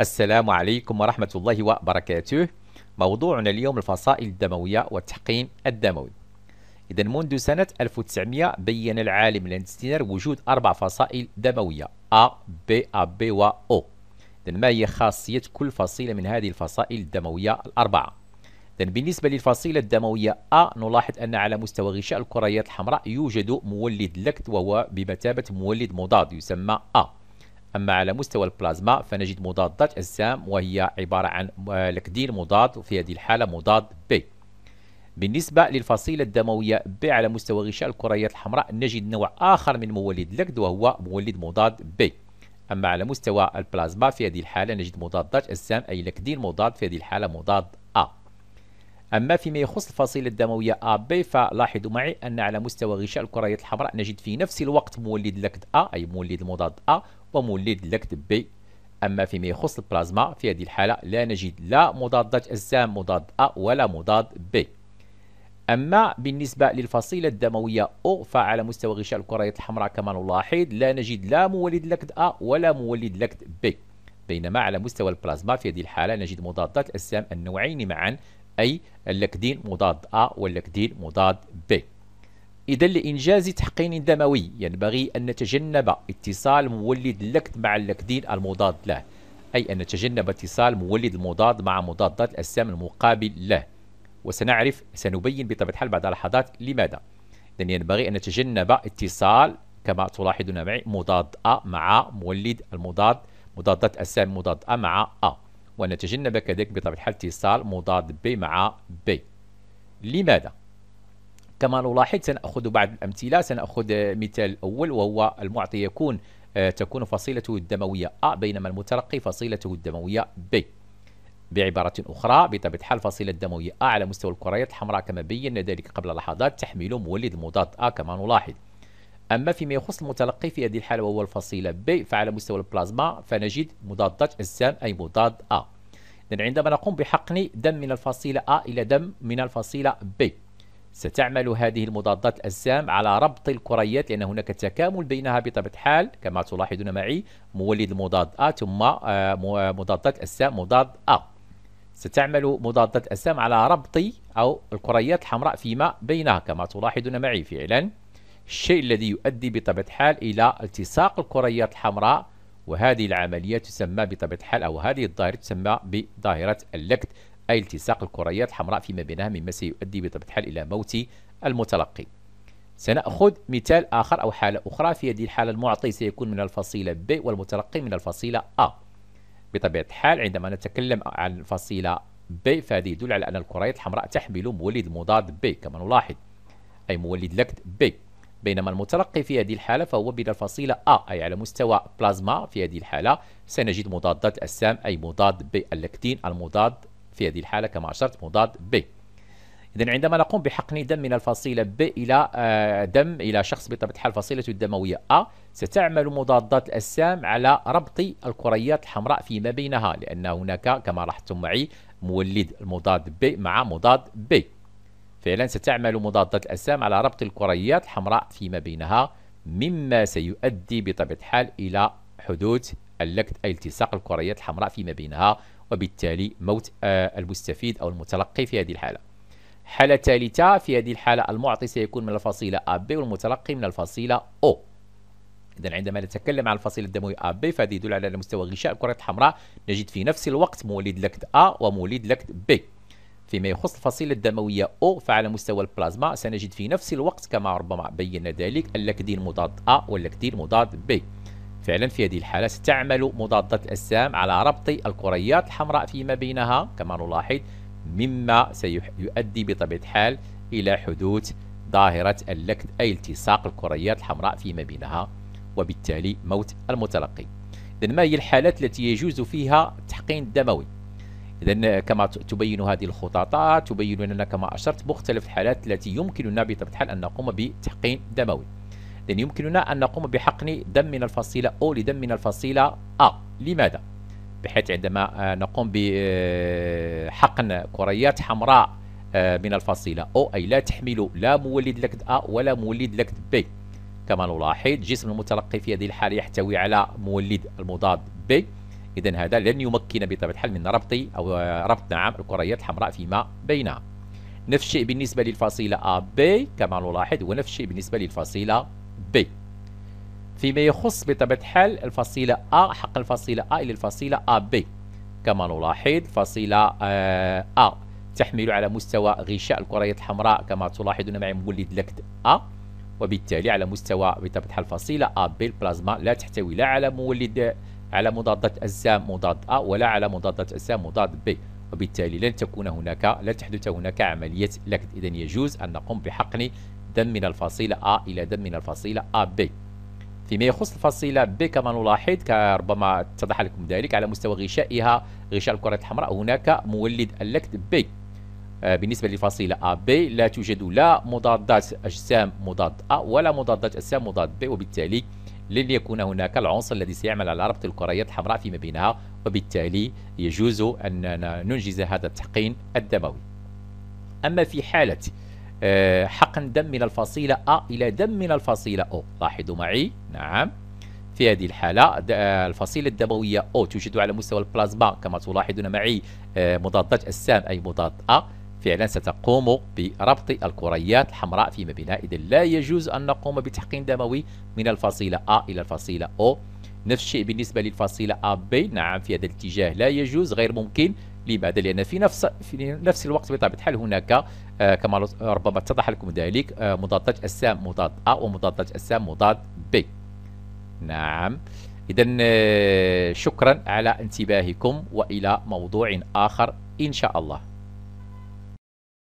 السلام عليكم ورحمة الله وبركاته موضوعنا اليوم الفصائل الدموية والتحقيم الدموي إذا منذ سنة 1900 بين العالم لاندستينر وجود أربع فصائل دموية A, B, B و O إذا ما هي خاصية كل فصيلة من هذه الفصائل الدموية الأربعة إذا بالنسبة للفصيلة الدموية A نلاحظ أن على مستوى غشاء الكريات الحمراء يوجد مولد لكت وهو بمثابة مولد مضاد يسمى A أما على مستوى البلازما فنجد مضادات أجسام وهي عبارة عن آه، لكدين مضاد وفي هذه الحالة مضاد بي بالنسبة للفصيلة الدموية ب على مستوى غشاء الكريات الحمراء نجد نوع آخر من مولد لكد وهو مولد مضاد ب أما على مستوى البلازما في هذه الحالة نجد مضادات أجسام أي لكدين مضاد في هذه الحالة مضاد أما فيما يخص الفصيلة الدموية AB فلاحظوا معي أن على مستوى غشاء الكريات الحمراء نجد في نفس الوقت مولد لكد A أي مولد المضاد A ومولد لكد B أما فيما يخص البلازما في هذه الحالة لا نجد لا مضادات أجسام مضاد A ولا مضاد B أما بالنسبة للفصيلة الدموية O فعلى مستوى غشاء الكريات الحمراء كما نلاحظ لا نجد لا مولد لكد A ولا مولد لكد B بينما على مستوى البلازما في هذه الحالة نجد مضادات الأجسام النوعين معا أي اللاكدين مضاد A واللاكدين مضاد B إذا لإنجاز تحقين دموي ينبغي أن نتجنب اتصال مولد اللكد مع اللاكدين المضاد له أي أن نتجنب اتصال مولد المضاد مع مضادات الأجسام المقابل له وسنعرف سنبين بطبيعة الحال بعد لحظات لماذا إذن ينبغي أن نتجنب اتصال كما تلاحظون معي مضاد أ مع مولد المضاد مضادات أجسام مضاد أ مع أ ونتجنب كذلك بطبيعة الحال اتصال مضاد ب مع ب لماذا؟ كما نلاحظ سنأخذ بعض الأمثلة سنأخذ مثال الأول وهو المعطي يكون آه، تكون فصيلته الدموية أ بينما المتلقي فصيلته الدموية ب بعبارة أخرى بطبيعة الحال الفصيلة الدموية أ على مستوى الكريات الحمراء كما بينا ذلك قبل لحظات تحمل مولد مضاد أ كما نلاحظ أما فيما يخص المتلقي في هذه الحالة وهو الفصيلة بي فعلى مستوى البلازما فنجد مضادات أجسام أي مضاد أ إذن عندما نقوم بحقن دم من الفصيلة أ إلى دم من الفصيلة B ستعمل هذه المضادات الأجسام على ربط الكريات لأن هناك تكامل بينها بطبيعة الحال كما تلاحظون معي مولد المضاد أ ثم آه، آه، مضادات أجسام مضاد أ ستعمل مضادات الاجسام على ربط أو الكريات الحمراء فيما بينها كما تلاحظون معي فعلا الشيء الذي يؤدي بطبيعة الحال إلى التصاق الكريات الحمراء وهذه العملية تسمى بطبيعة الحال أو هذه الظاهرة تسمى بظاهرة اللكت أي التصاق الكريات الحمراء فيما بينها مما سيؤدي بطبيعة الحال إلى موت المتلقي سنأخذ مثال آخر أو حالة أخرى في هذه الحالة المعطي سيكون من الفصيلة ب والمتلقي من الفصيلة أ بطبيعة الحال عندما نتكلم عن الفصيلة ب فهذه يدل على أن الكريات الحمراء تحمل مولد مضاد ب كما نلاحظ أي مولد لكت ب بينما المتلقي في هذه الحالة فهو بين الفصيلة أ آه، أي على مستوى بلازما في هذه الحالة سنجد مضادات السام أي مضاد اللكتين المضاد في هذه الحالة كما أشرت مضاد ب إذا عندما نقوم بحقن دم من الفصيلة ب إلى آه، دم إلى شخص بطبيعة الحال فصيلته الدموية أ ستعمل مضادات الأجسام على ربط الكريات الحمراء فيما بينها لأن هناك كما لاحظتم معي مولد المضاد ب مع مضاد ب فعلا ستعمل مضادات الأجسام على ربط الكريات الحمراء فيما بينها مما سيؤدي بطبيعة الحال إلى حدوث اللكت أي التصاق الكريات الحمراء فيما بينها وبالتالي موت آه، المستفيد أو المتلقي في هذه الحالة حالة ثالثة في هذه الحالة المعطي سيكون من الفصيلة AB والمتلقي من الفصيلة O إذا عندما نتكلم عن الفصيلة الدموية AB فهذا يدل على مستوى غشاء الكريات الحمراء نجد في نفس الوقت مولد لكت A ومولد لكت B فيما يخص الفصيلة الدموية أو فعلى مستوى البلازما سنجد في نفس الوقت كما ربما بينا ذلك اللاكدين مضاد A واللاكدين مضاد B فعلا في هذه الحالة ستعمل مضادات الأجسام على ربط الكريات الحمراء فيما بينها كما نلاحظ مما سيؤدي بطبيعة الحال إلى حدوث ظاهرة اللكد أي التصاق الكريات الحمراء فيما بينها وبالتالي موت المتلقي إذن ما هي الحالات التي يجوز فيها التحقين الدموي إذا كما تبين هذه الخطاطات تبين لنا كما أشرت مختلف الحالات التي يمكننا بطبيعة الحال أن نقوم بتحقين دموي إذا يمكننا أن نقوم بحقن دم من الفصيلة أو لدم من الفصيلة أ لماذا؟ بحيث عندما آه، نقوم بحقن آه، كريات حمراء آه، من الفصيلة أو أي لا تحمل لا مولد لكد أ ولا مولد لكد ب كما نلاحظ جسم المتلقي في هذه الحالة يحتوي على مولد المضاد ب إذا هذا لن يمكن بطبيعة الحال من ربط أو ربط نعم الكريات الحمراء فيما بينها نفس الشيء بالنسبة للفصيلة A بي كما نلاحظ ونفس الشيء بالنسبة للفصيلة B فيما يخص بطبيعة الحال الفصيلة A حق الفصيلة A إلى الفصيلة بي كما نلاحظ الفصيله ا آه، تحمل على مستوى غشاء الكريات الحمراء كما تلاحظون معي مولد لكت A وبالتالي على مستوى بطبيعة الحال فصيلة بي البلازما لا تحتوي لا على مولد على مضادات أجسام مضاد أ ولا على مضادات أجسام مضاد ب وبالتالي لن تكون هناك لن تحدث هناك عملية لكت إذا يجوز أن نقوم بحقن دم من الفصيلة أ إلى دم من الفصيلة أ ب فيما يخص الفصيلة ب كما نلاحظ كربما اتضح لكم ذلك على مستوى غشائها غشاء الكرة الحمراء هناك مولد اللكت ب آه، بالنسبة للفصيلة أ ب لا توجد لا مضادات أجسام مضاد أ ولا مضادات أجسام مضاد ب وبالتالي لن يكون هناك العنصر الذي سيعمل على ربط الكريات الحمراء فيما بينها وبالتالي يجوز أننا ننجز هذا التحقين الدموي أما في حالة آه، حقن دم من الفصيلة أ إلى دم من الفصيلة أو لاحظوا معي نعم في هذه الحالة آه، الفصيلة الدموية أو توجد على مستوى البلازما كما تلاحظون معي آه، مضادات السام أي مضاد أ فعلا ستقوم بربط الكريات الحمراء فيما بينها إذا لا يجوز أن نقوم بتحقين دموي من الفصيلة A إلى الفصيلة O نفس الشيء بالنسبة للفصيلة AB نعم في هذا الاتجاه لا يجوز غير ممكن لماذا؟ لأن في نفس في نفس الوقت بطبيعة الحال هناك آه كما ربما اتضح لكم ذلك آه مضادات أجسام مضاد A ومضادات أجسام مضاد B نعم إذا آه شكرا على انتباهكم وإلى موضوع آخر إن شاء الله